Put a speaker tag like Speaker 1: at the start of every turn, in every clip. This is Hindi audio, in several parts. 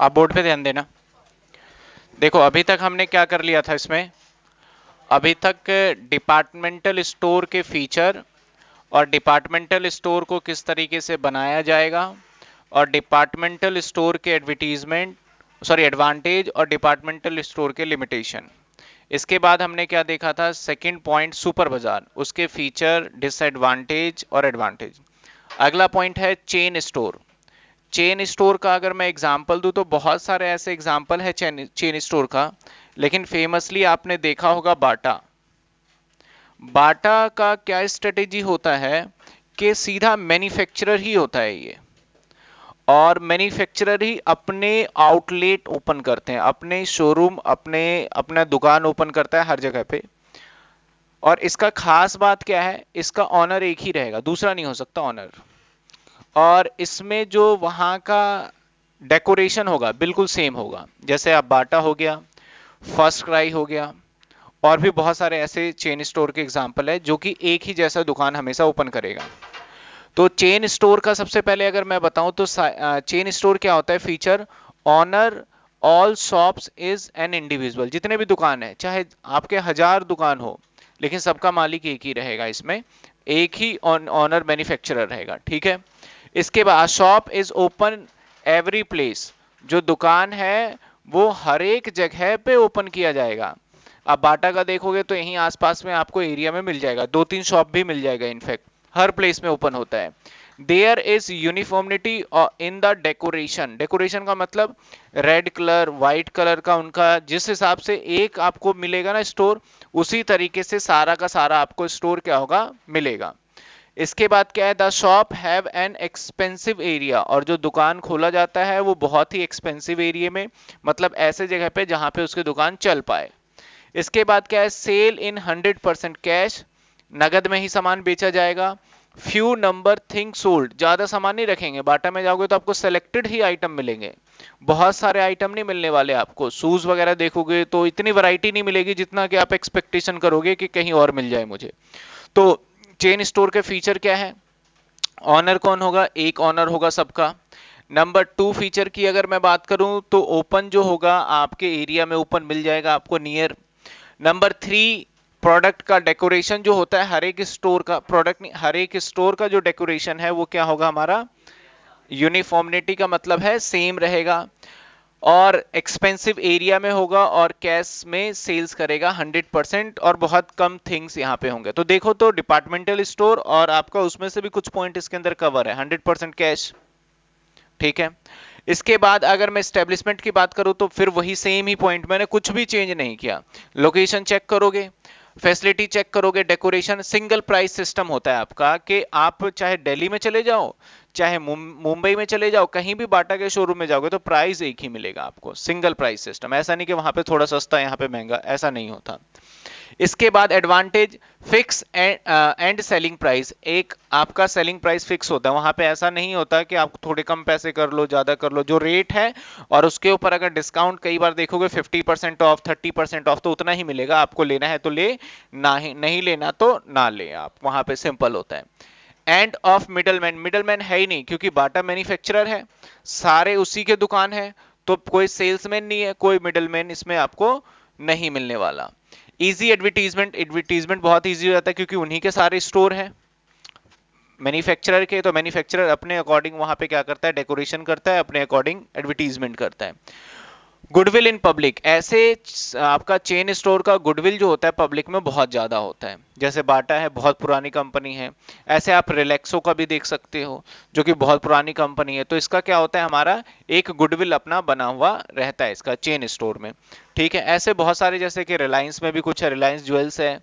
Speaker 1: आप बोर्ड पे ध्यान देना देखो अभी तक हमने क्या कर लिया था इसमें अभी तक डिपार्टमेंटल स्टोर के फीचर और डिपार्टमेंटल स्टोर को किस तरीके से बनाया जाएगा और डिपार्टमेंटल स्टोर के एडवर्टीजमेंट सॉरी एडवांटेज और डिपार्टमेंटल स्टोर के लिमिटेशन इसके बाद हमने क्या देखा था सेकंड पॉइंट सुपर बाजार उसके फीचर डिसएडवांटेज और एडवांटेज अगला पॉइंट है चेन स्टोर चेन स्टोर का अगर मैं एग्जाम्पल दू तो बहुत सारे ऐसे एग्जाम्पल है चेन चेन स्टोर का लेकिन फेमसली आपने देखा होगा बाटा बाटा का क्या स्ट्रेटेजी होता है कि सीधा मैन्युफैक्चरर ही होता है ये और मैन्युफैक्चरर ही अपने आउटलेट ओपन करते हैं अपने शोरूम अपने अपना दुकान ओपन करता है हर जगह पे और इसका खास बात क्या है इसका ऑनर एक ही रहेगा दूसरा नहीं हो सकता ऑनर और इसमें जो वहाँ का डेकोरेशन होगा बिल्कुल सेम होगा जैसे आप बाटा हो गया फर्स्ट क्राई हो गया और भी बहुत सारे ऐसे चेन स्टोर के एग्जाम्पल है जो कि एक ही जैसा दुकान हमेशा ओपन करेगा तो चेन स्टोर का सबसे पहले अगर मैं बताऊं तो चेन स्टोर क्या होता है feature owner all shops is an individual जितने भी दुकान है चाहे आपके हजार दुकान हो लेकिन सबका मालिक एक ही रहेगा इसमें एक ही ऑनर मैन्युफैक्चरर रहेगा ठीक है इसके बाद shop is open every place जो दुकान है वो हर एक जगह पे ओपन किया जाएगा आप बाटा का देखोगे तो यहीं आसपास में आपको एरिया में मिल जाएगा दो तीन शॉप भी मिल जाएगा इनफैक्ट हर प्लेस में ओपन होता है there is uniformity in the decoration decoration का मतलब रेड कलर व्हाइट कलर का उनका जिस हिसाब से एक आपको मिलेगा ना स्टोर उसी तरीके से सारा का सारा आपको स्टोर क्या होगा मिलेगा इसके बाद क्या है the shop have an expensive area और जो दुकान खोला जाता है वो बहुत ही एक्सपेंसिव एरिया में मतलब ऐसे जगह पे जहां पे उसकी दुकान चल पाए इसके बाद क्या है sale in hundred percent cash नगद में ही सामान बेचा जाएगा फ्यू नंबर थिंग सोल्ड ज़्यादा सामान नहीं रखेंगे बाटा में जाओगे तो आपको सेलेक्टेड ही आइटम मिलेंगे बहुत सारे आइटम नहीं मिलने वाले आपको शूज़ वगैरह देखोगे तो इतनी वैरायटी नहीं मिलेगी जितना कि आप एक्सपेक्टेशन करोगे कि कहीं और मिल जाए मुझे तो चेन स्टोर के फीचर क्या है ऑनर कौन होगा एक ऑनर होगा सबका नंबर टू फीचर की अगर मैं बात करूं तो ओपन जो होगा आपके एरिया में ओपन मिल जाएगा आपको नियर नंबर थ्री प्रोडक्ट का डेकोरेशन जो होता है हर एक स्टोर का प्रोडक्ट नहीं हर एक स्टोर का जो डेकोरेशन है वो क्या होगा हमारा यूनिफॉर्मिटी का मतलब है सेम रहेगा और एक्सपेंसिव एरिया में होगा और कैश में सेल्स करेगा 100% और बहुत कम थिंग्स यहाँ पे होंगे तो देखो तो डिपार्टमेंटल स्टोर और आपका उसमें से भी कुछ पॉइंट इसके अंदर कवर है 100% कैश ठीक है इसके बाद अगर मैं स्टेब्लिशमेंट की बात करूँ तो फिर वही सेम ही पॉइंट मैंने कुछ भी चेंज नहीं किया लोकेशन चेक करोगे फैसिलिटी चेक करोगे डेकोरेशन सिंगल प्राइस सिस्टम होता है आपका कि आप चाहे दिल्ली में चले जाओ चाहे मुंबई में चले जाओ कहीं भी बाटा के शोरूम में जाओगे तो प्राइस एक ही मिलेगा आपको सिंगल प्राइस सिस्टम ऐसा नहीं कि वहां पे थोड़ा सस्ता यहाँ पे महंगा ऐसा नहीं होता इसके बाद advantage fix and selling price एक आपका सेलिंग प्राइस फिक्स होता है वहां पे ऐसा नहीं होता कि आप थोड़े कम पैसे कर लो ज्यादा कर लो जो रेट है और उसके ऊपर अगर डिस्काउंट कई बार देखोगे 50 परसेंट ऑफ 30 परसेंट ऑफ तो उतना ही मिलेगा आपको लेना है तो ले ना ही नहीं लेना तो ना ले आप वहां पे सिंपल होता है and of middle man middle man है ही नहीं क्योंकि बाटा मैन्युफैक्चरर है सारे उसी के दुकान है तो कोई सेल्समैन नहीं है कोई मिडलमैन इसमें आपको नहीं मिलने वाला इजी एडवर्टीजमेंट एडवर्टीजमेंट बहुत ईजी हो जाता है क्योंकि उन्हीं के सारे स्टोर हैं मैन्युफैक्चरर के तो मैन्युफैक्चरर अपने अकॉर्डिंग वहां पे क्या करता है डेकोरेशन करता है अपने अकॉर्डिंग एडवर्टीजमेंट करता है गुडविल इन पब्लिक ऐसे आपका चेन स्टोर का गुडविल जो होता है पब्लिक में बहुत ज़्यादा होता है जैसे बाटा है बहुत पुरानी कंपनी है ऐसे आप रिलैक्सो का भी देख सकते हो जो कि बहुत पुरानी कंपनी है तो इसका क्या होता है हमारा एक गुडविल अपना बना हुआ रहता है इसका चेन स्टोर में ठीक है ऐसे बहुत सारे जैसे कि रिलायंस में भी कुछ है रिलायंस ज्वेल्स है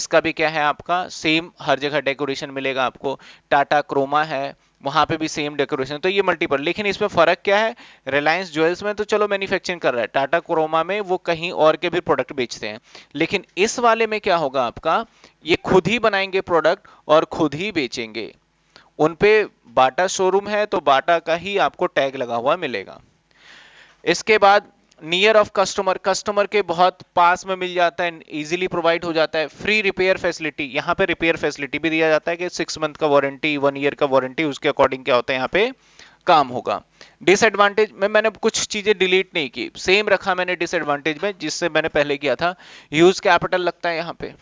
Speaker 1: इसका भी क्या है आपका सेम हर जगह डेकोरेशन मिलेगा आपको टाटा क्रोमा है वहां पे भी सेम डेकोरेशन तो ये मल्टीपल लेकिन इसमें फ़र्क क्या है रिलायंस ज्वेल्स में तो चलो मैन्युफैक्चरिंग कर रहा है टाटा क्रोमा में वो कहीं और के भी प्रोडक्ट बेचते हैं लेकिन इस वाले में क्या होगा आपका ये खुद ही बनाएंगे प्रोडक्ट और खुद ही बेचेंगे उनपे बाटा शोरूम है तो बाटा का ही आपको टैग लगा हुआ मिलेगा इसके बाद नियर ऑफ कस्टमर कस्टमर के बहुत पास में मिल जाता है इजीली प्रोवाइड हो जाता है फ्री रिपेयर फैसिलिटी यहाँ पे रिपेयर फैसिलिटी भी दिया जाता है कि सिक्स मंथ का वारंटी वन ईयर का वारंटी उसके अकॉर्डिंग क्या होता है यहाँ पे काम होगा डिसएडवांटेज में मैंने कुछ चीजें डिलीट नहीं की सेम रखा मैंने डिसएडवांटेज में जिससे मैंने पहले किया था यूज कैपिटल लगता है यहाँ पे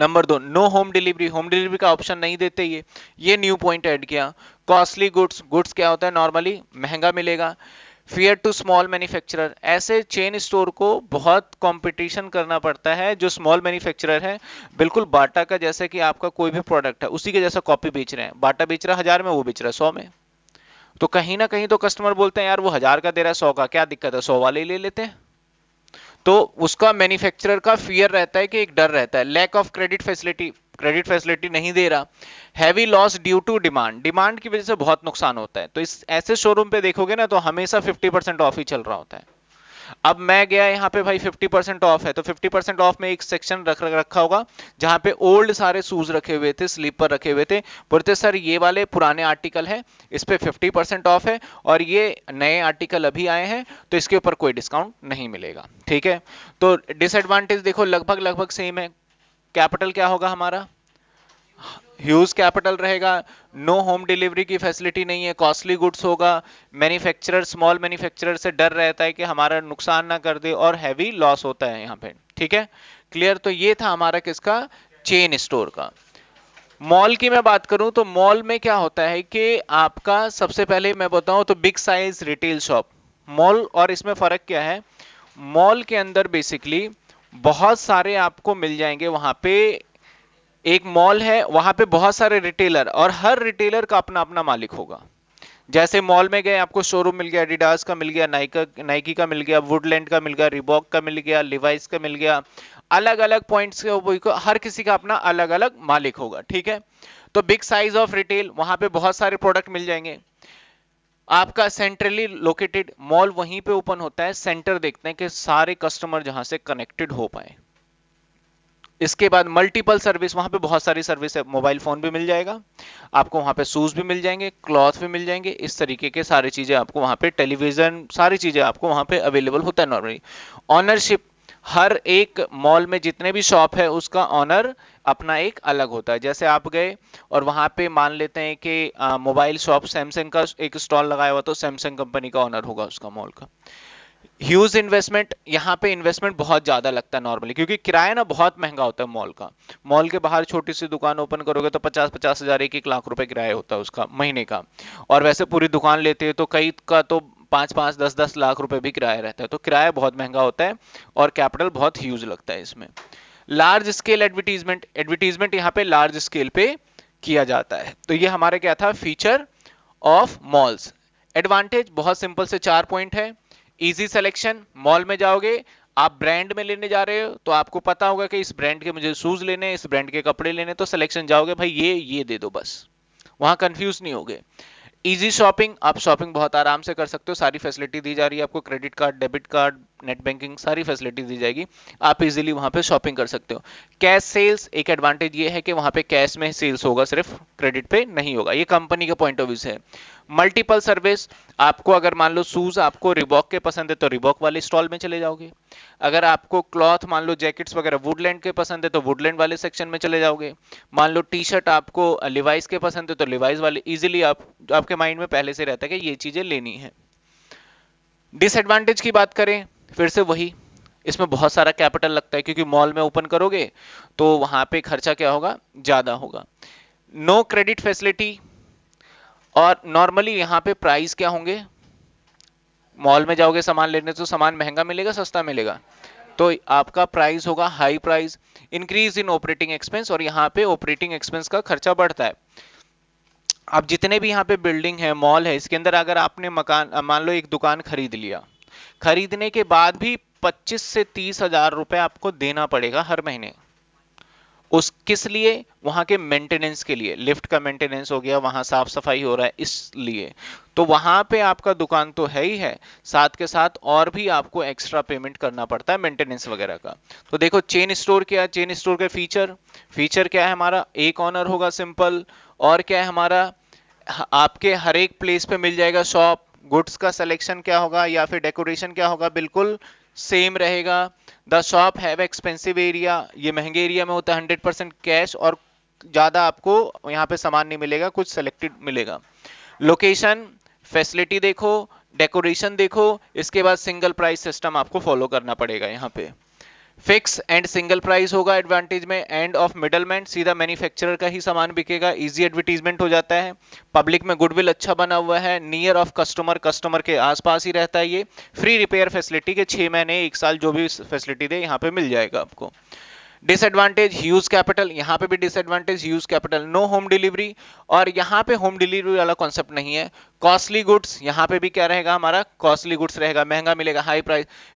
Speaker 1: नंबर दो no home delivery home delivery का ऑप्शन नहीं देते ये ये न्यू पॉइंट ऐड किया कॉस्टली गुड्स गुड्स क्या होता है नॉर्मली महंगा मिलेगा फियर टू स्मॉल मैन्युफैक्चरर ऐसे चेन स्टोर को बहुत कंपटीशन करना पड़ता है जो स्मॉल मैन्युफैक्चरर है बिल्कुल बाटा का जैसे कि आपका कोई भी प्रोडक्ट है उसी के जैसा कॉपी बेच रहे हैं बाटा बेच रहा है हजार में वो बेच रहा है सौ में तो कहीं ना कहीं तो कस्टमर बोलते हैं यार वो हजार का दे रहा है सौ का क्या दिक्कत है सौ वाले ले लेते हैं तो उसका मैन्युफैक्चरर का फियर रहता है कि एक डर रहता है lack of credit facility credit facility नहीं दे रहा heavy loss due to demand demand की वजह से बहुत नुकसान होता है तो इस ऐसे शोरूम पे देखोगे ना तो हमेशा 50 परसेंट ऑफ ही चल रहा होता है अब मैं गया यहाँ पे भाई 50 परसेंट ऑफ है तो 50 परसेंट ऑफ में एक सेक्शन रख रखा होगा जहां पे ओल्ड सारे शूज रखे हुए थे स्लीपर रखे हुए थे बोलते सर ये वाले पुराने आर्टिकल है इस पे 50 परसेंट ऑफ है और ये नए आर्टिकल अभी आए हैं तो इसके ऊपर कोई डिस्काउंट नहीं मिलेगा ठीक है तो डिसएडवांटेज देखो लगभग लगभग सेम है कैपिटल क्या होगा हमारा ह्यूज कैपिटल रहेगा नो होम डिलीवरी की फैसिलिटी नहीं है कॉस्टली गुड्स होगा मैन्युफैक्चरर स्मॉल मैन्युफैक्चरर से डर रहता है कि हमारा नुकसान ना कर दे और हैवी लॉस होता है यहाँ पे ठीक है क्लियर तो ये था हमारा किसका चेन स्टोर का मॉल की मैं बात करूं तो मॉल में क्या होता है कि आपका सबसे पहले मैं बताऊं तो big size retail shop mall और इसमें फर्क क्या है मॉल के अंदर बेसिकली बहुत सारे आपको मिल जाएंगे वहां पे एक मॉल है वहां पे बहुत सारे रिटेलर और हर रिटेलर का अपना अपना मालिक होगा जैसे मॉल में गए आपको शोरूम मिल गया एडिडास का मिल गया नाइका नाइकी का मिल गया वुडलैंड का मिल गया रिबॉक का मिल गया लिवाइस का मिल गया अलग अलग पॉइंट्स के हर किसी का अपना अलग अलग मालिक होगा ठीक है तो बिग साइज ऑफ रिटेल वहां पे बहुत सारे प्रोडक्ट मिल जाएंगे आपका सेंट्रली लोकेटेड मॉल वहीं पे ओपन होता है सेंटर देखते हैं कि सारे कस्टमर जहां से कनेक्टेड हो पाए इसके बाद मल्टीपल सर्विस वहां पे बहुत सारी सर्विस है मोबाइल फोन भी मिल जाएगा आपको वहां पे शूज भी मिल जाएंगे क्लॉथ भी मिल जाएंगे इस तरीके के सारी चीजें आपको वहां पे टेलीविजन सारी चीजें आपको वहां पे अवेलेबल होता है नॉर्मली ऑनरशिप हर एक मॉल में जितने भी शॉप है उसका ऑनर अपना एक अलग होता है जैसे आप गए और वहां पे मान लेते हैं कि मोबाइल शॉप सैमसंग का एक स्टॉल लगाया हुआ तो सैमसंग कंपनी का ऑनर होगा उसका मॉल का ह्यूज इन्वेस्टमेंट यहाँ पे इन्वेस्टमेंट बहुत ज्यादा लगता है नॉर्मली क्योंकि किराया ना बहुत महंगा होता है मॉल का मॉल के बाहर छोटी सी दुकान ओपन करोगे तो पचास पचास हजार एक एक लाख रुपए किराया होता है उसका महीने का और वैसे पूरी दुकान लेते हैं तो कई का तो पांच पांच दस दस लाख रुपए भी किराया रहता है तो किराया बहुत महंगा होता है और कैपिटल बहुत ह्यूज लगता है इसमें लार्ज स्केल एडवर्टीजमेंट एडवर्टीजमेंट यहाँ पे लार्ज स्केल पे किया जाता है तो ये हमारे क्या था फीचर ऑफ मॉल्स एडवांटेज बहुत सिंपल से चार पॉइंट है इजी सिलेक्शन मॉल में जाओगे आप ब्रांड में लेने जा रहे हो तो आपको पता होगा कि इस ब्रांड के मुझे शूज लेने इस ब्रांड के कपड़े लेने तो सिलेक्शन जाओगे भाई ये ये दे दो बस वहां कंफ्यूज नहीं होगे इजी शॉपिंग आप शॉपिंग बहुत आराम से कर सकते हो सारी फैसिलिटी दी जा रही है आपको credit card debit card net banking सारी फैसिलिटी दी जाएगी आप इजीली वहां पे शॉपिंग कर सकते हो कैश सेल्स एक एडवांटेज ये है कि वहां पे कैश में सेल्स होगा सिर्फ क्रेडिट पे नहीं होगा ये कंपनी का पॉइंट ऑफ व्यू है मल्टीपल सर्विस आपको अगर मान लो शूज आपको रिबॉक के पसंद है तो रिबॉक वाले स्टॉल में चले जाओगे अगर आपको क्लॉथ मान लो जैकेट्स वगैरह वुडलैंड के पसंद है तो वुडलैंड वाले सेक्शन में चले जाओगे मान लो टी शर्ट आपको लिवाइस के पसंद है तो लिवाइस वाले इजिली आप आपके माइंड में पहले से रहता है कि ये चीजें लेनी है डिसएडवांटेज की बात करें फिर से वही इसमें बहुत सारा कैपिटल लगता है क्योंकि मॉल में ओपन करोगे तो वहां पे खर्चा क्या होगा ज्यादा होगा नो क्रेडिट फैसिलिटी और नॉर्मली यहाँ पे प्राइस क्या होंगे मॉल में जाओगे सामान लेने तो सामान महंगा मिलेगा सस्ता मिलेगा तो आपका प्राइस होगा high price increase in operating expense और यहाँ पे ऑपरेटिंग एक्सपेंस का खर्चा बढ़ता है आप जितने भी यहाँ पे बिल्डिंग है मॉल है इसके अंदर अगर आपने मकान मान लो एक दुकान खरीद लिया खरीदने के बाद भी पच्चीस से तीस हजार रुपए आपको देना पड़ेगा हर महीने उस किस लिए वहां के मेंटेनेंस के लिए लिफ्ट का मेंटेनेंस हो गया वहां साफ सफाई हो रहा है इसलिए तो वहां पे आपका दुकान तो है ही है साथ के साथ और भी आपको एक्स्ट्रा पेमेंट करना पड़ता है मेंटेनेंस वगैरह का तो देखो चेन स्टोर क्या है चेन स्टोर का फीचर फीचर क्या है हमारा एक ऑनर होगा सिंपल और क्या है हमारा आपके हर एक प्लेस पे मिल जाएगा शॉप गुड्स का सिलेक्शन क्या होगा या फिर डेकोरेशन क्या होगा बिल्कुल सेम रहेगा the shop have expensive area ये महंगे एरिया में होता है हंड्रेड परसेंट कैश और ज़्यादा आपको यहाँ पे सामान नहीं मिलेगा कुछ सेलेक्टेड मिलेगा लोकेशन फैसिलिटी देखो डेकोरेशन देखो इसके बाद सिंगल प्राइस सिस्टम आपको फॉलो करना पड़ेगा यहाँ पे फिक्स एंड सिंगल प्राइस होगा एडवांटेज में एंड ऑफ मिडलमैन सीधा मैन्युफैक्चरर का ही सामान बिकेगा इजी एडवर्टीजमेंट हो जाता है पब्लिक में गुडविल अच्छा बना हुआ है नियर ऑफ कस्टमर कस्टमर के आसपास ही रहता है ये फ्री रिपेयर फैसिलिटी के छः महीने एक साल जो भी फैसिलिटी दे यहाँ पे मिल जाएगा आपको डिसएडवांटेज ह्यूज कैपिटल यहाँ पे भी disadvantage huge capital no home delivery और यहाँ पे होम डिलीवरी वाला कॉन्सेप्ट नहीं है कॉस्टली गुड्स यहाँ पे भी क्या रहेगा हमारा कॉस्टली गुड्स रहेगा महंगा मिलेगा हाई प्राइस